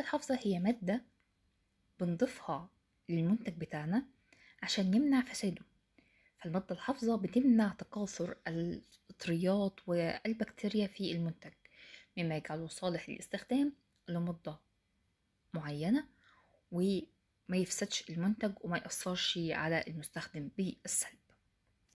الحافظة هي مادة بنضيفها للمنتج بتاعنا عشان يمنع فساده فالمادة الحافظة بتمنع تكاثر الفطريات والبكتيريا في المنتج مما يجعله صالح للاستخدام لمدة معينة وما يفسدش المنتج وما يأثرش على المستخدم بالسلب